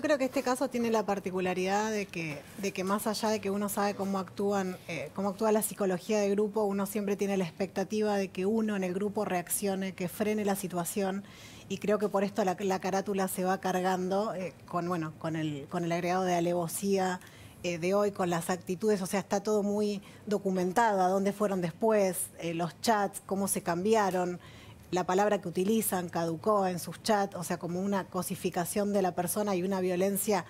Yo creo que este caso tiene la particularidad de que, de que más allá de que uno sabe cómo actúan, eh, cómo actúa la psicología de grupo, uno siempre tiene la expectativa de que uno en el grupo reaccione, que frene la situación, y creo que por esto la, carátula se va cargando eh, con bueno, con el, con el agregado de alevosía eh, de hoy, con las actitudes, o sea, está todo muy documentado, a dónde fueron después, los chats, cómo se cambiaron la palabra que utilizan caducó en sus chats, o sea, como una cosificación de la persona y una violencia,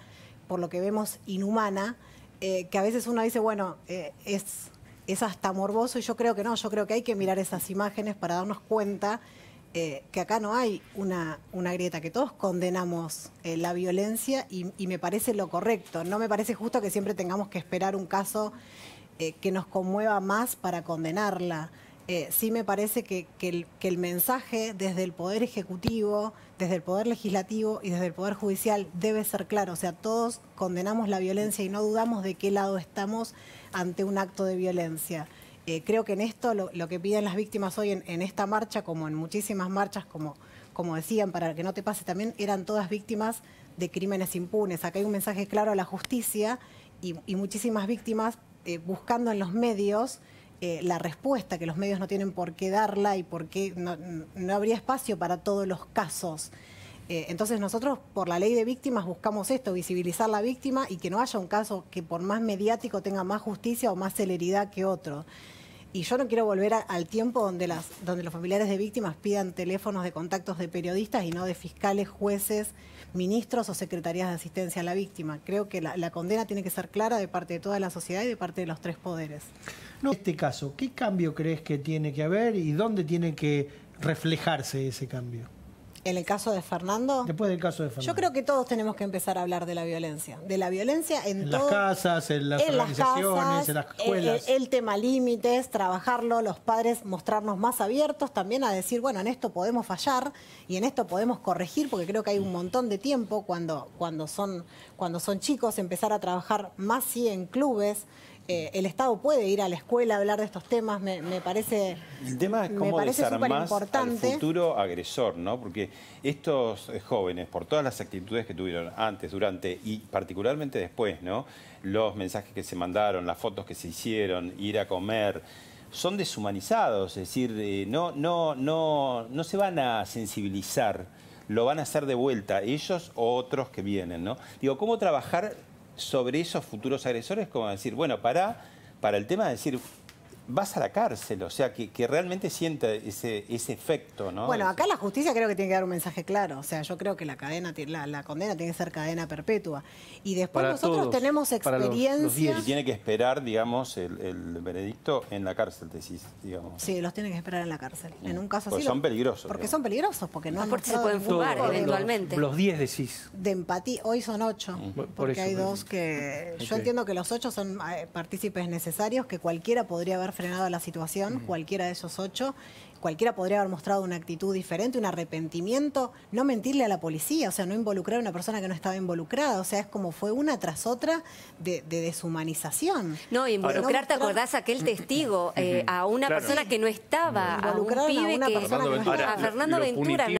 por lo que vemos, inhumana, eh, que a veces uno dice, bueno, eh, es, es hasta morboso y yo creo que no, yo creo que hay que mirar esas imágenes para darnos cuenta eh, que acá no hay una, una grieta, que todos condenamos la violencia y, me parece lo correcto. No me parece justo que siempre tengamos que esperar un caso que nos conmueva más para condenarla. Eh, sí me parece que, el, mensaje desde el Poder Ejecutivo, desde el Poder Legislativo y desde el Poder Judicial debe ser claro. O sea, todos condenamos la violencia y no dudamos de qué lado estamos ante un acto de violencia. Eh, creo que en esto lo, que piden las víctimas hoy en, esta marcha, como en muchísimas marchas, como, como decían, para que no te pase también, eran todas víctimas de crímenes impunes. Acá hay un mensaje claro a la justicia y, muchísimas víctimas eh, buscando en los medios eh, la respuesta, que los medios no tienen por qué darla y por qué no, habría espacio para todos los casos. Eh, entonces nosotros por la ley de víctimas buscamos esto, visibilizar la víctima y que no haya un caso que por más mediático tenga más justicia o más celeridad que otro. Y yo no quiero volver al tiempo donde, las, donde los familiares de víctimas pidan teléfonos de contactos de periodistas y no de fiscales, jueces, ministros o secretarías de asistencia a la víctima. Creo que la, condena tiene que ser clara de parte de toda la sociedad y de parte de los tres poderes. En este caso, ¿qué cambio crees que tiene que haber y dónde tiene que reflejarse ese cambio? ¿En el caso de Fernando? Después del caso de Fernando. Yo creo que todos tenemos que empezar a hablar de la violencia. De la violencia en, las casas, en las organizaciones, en las escuelas. El, tema límites, trabajarlo, los padres mostrarnos más abiertos también a decir, bueno, en esto podemos fallar y en esto podemos corregir, porque creo que hay un montón de tiempo cuando, cuando, son, cuando son chicos, empezar a trabajar más sí en clubes. Eh, el Estado puede ir a la escuela a hablar de estos temas, me, parece El tema es cómo desarmar al futuro agresor, ¿no? Porque estos eh, jóvenes, por todas las actitudes que tuvieron antes, durante y particularmente después, ¿no? Los mensajes que se mandaron, las fotos que se hicieron, ir a comer son deshumanizados, es decir, eh, no, no, no, no se van a sensibilizar, lo van a hacer de vuelta ellos o otros que vienen, ¿no? Digo, ¿cómo trabajar sobre esos futuros agresores, como decir, bueno, para, para el tema de decir, vas a la cárcel, o sea, que, realmente sienta ese, ese efecto, ¿no? Bueno, acá la justicia creo que tiene que dar un mensaje claro, o sea, yo creo que la cadena, la, la condena tiene que ser cadena perpetua. Y después nosotros tenemos experiencia... y tiene que esperar, digamos, el, veredicto en la cárcel, decís, digamos. Sí, los tiene que esperar en la cárcel, en un mm. caso porque Son peligrosos. Porque son peligrosos, porque no... porque se pueden fugar eventualmente. Los 10 decís. De empatía, hoy son 8, mm. porque hay dos que... Yo entiendo que los 8 son eh, partícipes necesarios que cualquiera podría haber frenado frenado la situación, cualquiera de esos ocho. Cualquiera podría haber mostrado una actitud diferente, un arrepentimiento, no mentirle a la policía, o sea, no involucrar a una persona que no estaba involucrada. O sea, es como fue una tras otra de, deshumanización. No, involucrarte, ¿te acordás aquel testigo, eh, a una persona que no estaba, a pibe una que, A Fernando Ventura.